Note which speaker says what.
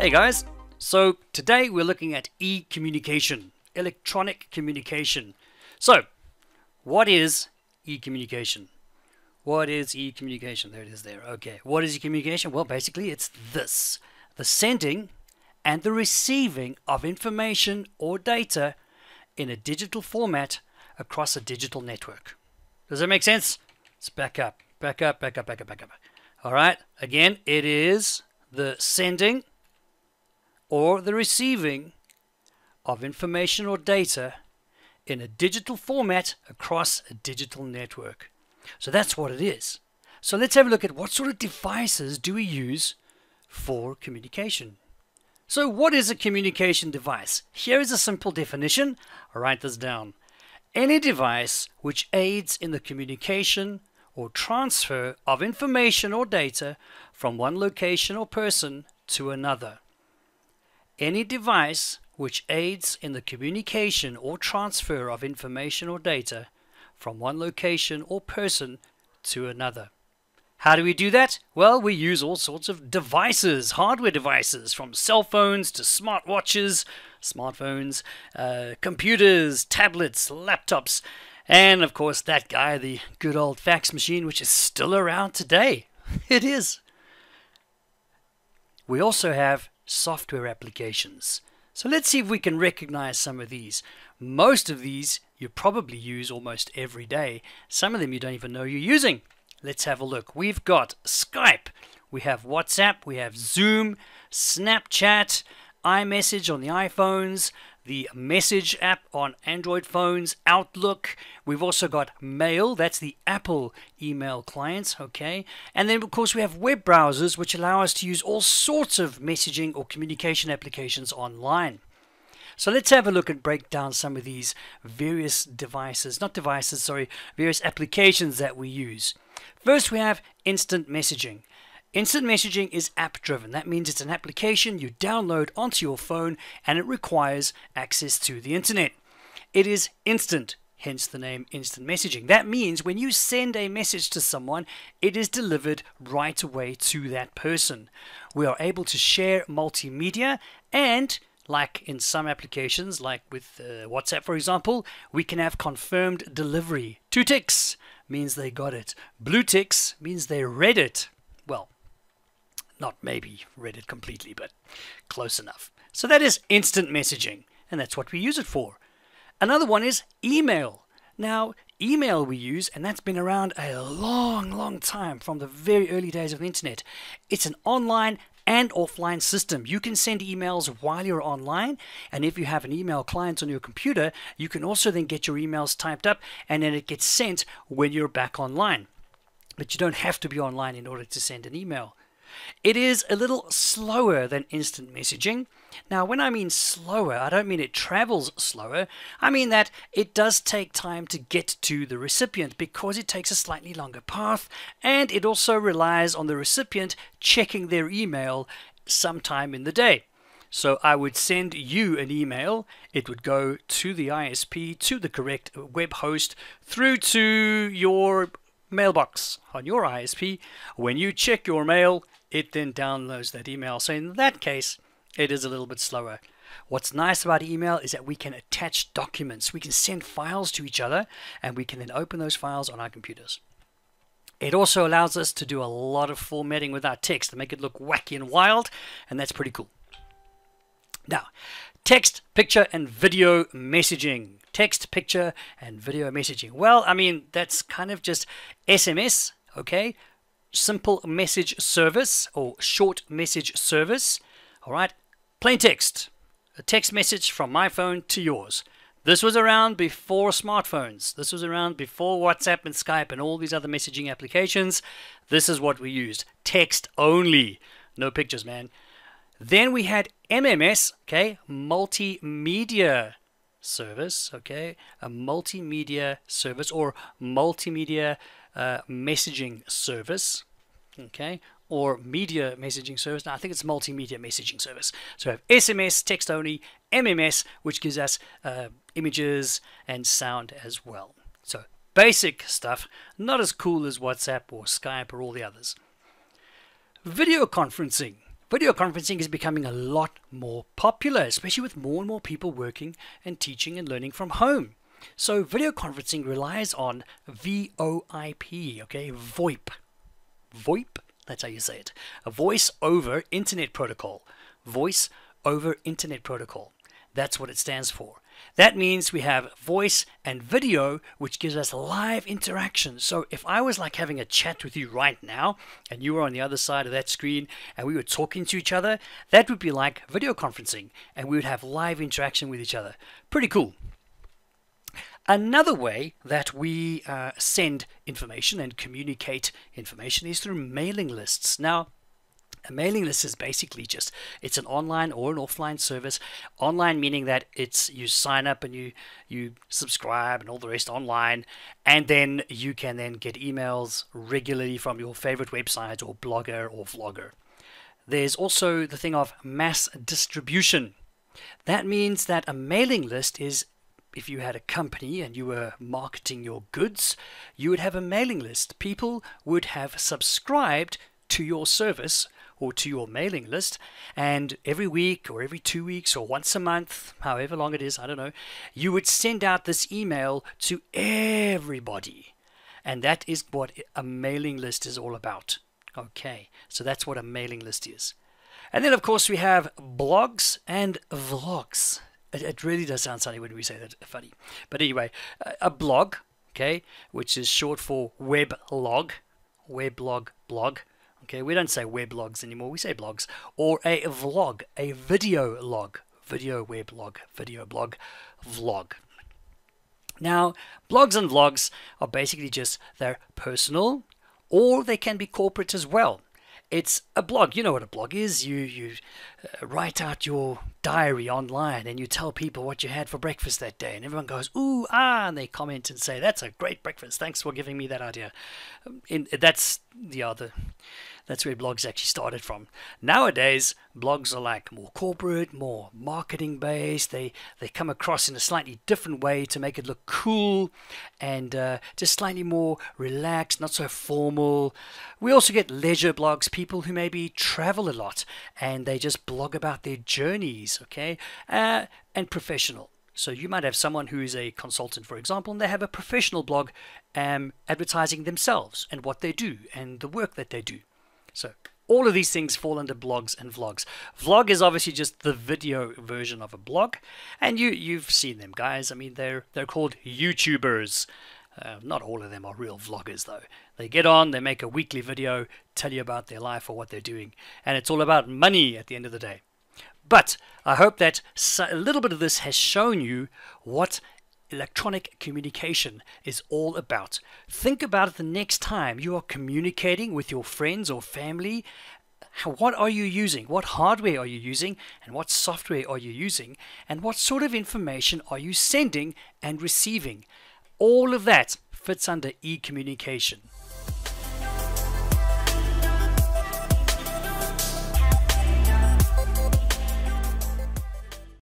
Speaker 1: Hey guys, so today we're looking at e-communication, electronic communication. So, what is e-communication? What is e-communication? There it is there, okay. What is e-communication? Well, basically it's this, the sending and the receiving of information or data in a digital format across a digital network. Does that make sense? Let's back up, back up, back up, back up, back up. All right, again, it is the sending or the receiving of information or data in a digital format across a digital network. So that's what it is. So let's have a look at what sort of devices do we use for communication. So what is a communication device? Here is a simple definition. I'll write this down. Any device which aids in the communication or transfer of information or data from one location or person to another. Any device which aids in the communication or transfer of information or data from one location or person to another. How do we do that? Well, we use all sorts of devices, hardware devices, from cell phones to smartwatches, smartphones, uh, computers, tablets, laptops, and of course that guy, the good old fax machine, which is still around today. It is. We also have software applications. So let's see if we can recognize some of these. Most of these you probably use almost every day. Some of them you don't even know you're using. Let's have a look. We've got Skype, we have WhatsApp, we have Zoom, Snapchat, iMessage on the iPhones, the Message app on Android phones, Outlook. We've also got Mail, that's the Apple email clients, okay? And then, of course, we have web browsers, which allow us to use all sorts of messaging or communication applications online. So let's have a look and break down some of these various devices, not devices, sorry, various applications that we use. First, we have instant messaging. Instant messaging is app driven. That means it's an application you download onto your phone and it requires access to the internet. It is instant, hence the name instant messaging. That means when you send a message to someone, it is delivered right away to that person. We are able to share multimedia and like in some applications, like with uh, WhatsApp, for example, we can have confirmed delivery. Two ticks means they got it. Blue ticks means they read it. Well, not maybe read it completely, but close enough. So that is instant messaging, and that's what we use it for. Another one is email. Now, email we use, and that's been around a long, long time from the very early days of the internet. It's an online and offline system. You can send emails while you're online, and if you have an email client on your computer, you can also then get your emails typed up and then it gets sent when you're back online. But you don't have to be online in order to send an email. It is a little slower than instant messaging. Now, when I mean slower, I don't mean it travels slower. I mean that it does take time to get to the recipient because it takes a slightly longer path and it also relies on the recipient checking their email sometime in the day. So I would send you an email. It would go to the ISP, to the correct web host, through to your mailbox on your ISP. When you check your mail, it then downloads that email. So in that case, it is a little bit slower. What's nice about email is that we can attach documents. We can send files to each other and we can then open those files on our computers. It also allows us to do a lot of formatting with our text to make it look wacky and wild, and that's pretty cool. Now, text, picture, and video messaging. Text, picture, and video messaging. Well, I mean, that's kind of just SMS, okay? simple message service or short message service. All right, plain text, a text message from my phone to yours. This was around before smartphones. This was around before WhatsApp and Skype and all these other messaging applications. This is what we used text only. No pictures, man. Then we had MMS, okay, multimedia service, okay, a multimedia service or multimedia uh, messaging service, okay, or media messaging service. Now, I think it's multimedia messaging service. So we have SMS, text only, MMS, which gives us uh, images and sound as well. So basic stuff, not as cool as WhatsApp or Skype or all the others. Video conferencing. Video conferencing is becoming a lot more popular, especially with more and more people working and teaching and learning from home. So video conferencing relies on VoIP, okay, VoIP. VoIP, that's how you say it. A voice over internet protocol. Voice over internet protocol. That's what it stands for. That means we have voice and video, which gives us live interaction. So if I was like having a chat with you right now, and you were on the other side of that screen, and we were talking to each other, that would be like video conferencing, and we would have live interaction with each other. Pretty cool. Another way that we uh, send information and communicate information is through mailing lists. Now, a mailing list is basically just it's an online or an offline service. Online meaning that it's you sign up and you you subscribe and all the rest online, and then you can then get emails regularly from your favorite website or blogger or vlogger. There's also the thing of mass distribution. That means that a mailing list is if you had a company and you were marketing your goods, you would have a mailing list. People would have subscribed to your service or to your mailing list, and every week or every two weeks or once a month, however long it is, I don't know, you would send out this email to everybody. And that is what a mailing list is all about. Okay, so that's what a mailing list is. And then, of course, we have blogs and vlogs. It, it really does sound funny when we say that funny. But anyway, a, uh, a blog, okay, which is short for weblog, weblog blog. Okay, we don't say weblogs anymore. We say blogs or a vlog, a video log, video weblog, video blog, vlog. Now, blogs and vlogs are basically just their personal or they can be corporate as well. It's a blog. You know what a blog is. You you uh, write out your diary online and you tell people what you had for breakfast that day, and everyone goes ooh ah, and they comment and say that's a great breakfast. Thanks for giving me that idea. Um, in that's the other that's where blogs actually started from. Nowadays, blogs are like more corporate, more marketing based. They they come across in a slightly different way to make it look cool and uh, just slightly more relaxed, not so formal. We also get leisure blogs, people who maybe travel a lot and they just blog about their journeys, okay, uh, and professional. So you might have someone who is a consultant, for example, and they have a professional blog um, advertising themselves and what they do and the work that they do. So all of these things fall under blogs and vlogs. Vlog is obviously just the video version of a blog, and you you've seen them guys. I mean they're they're called YouTubers. Uh, not all of them are real vloggers though. They get on, they make a weekly video, tell you about their life or what they're doing, and it's all about money at the end of the day. But I hope that a little bit of this has shown you what electronic communication is all about. Think about it the next time you are communicating with your friends or family. What are you using? What hardware are you using? And what software are you using? And what sort of information are you sending and receiving? All of that fits under e communication.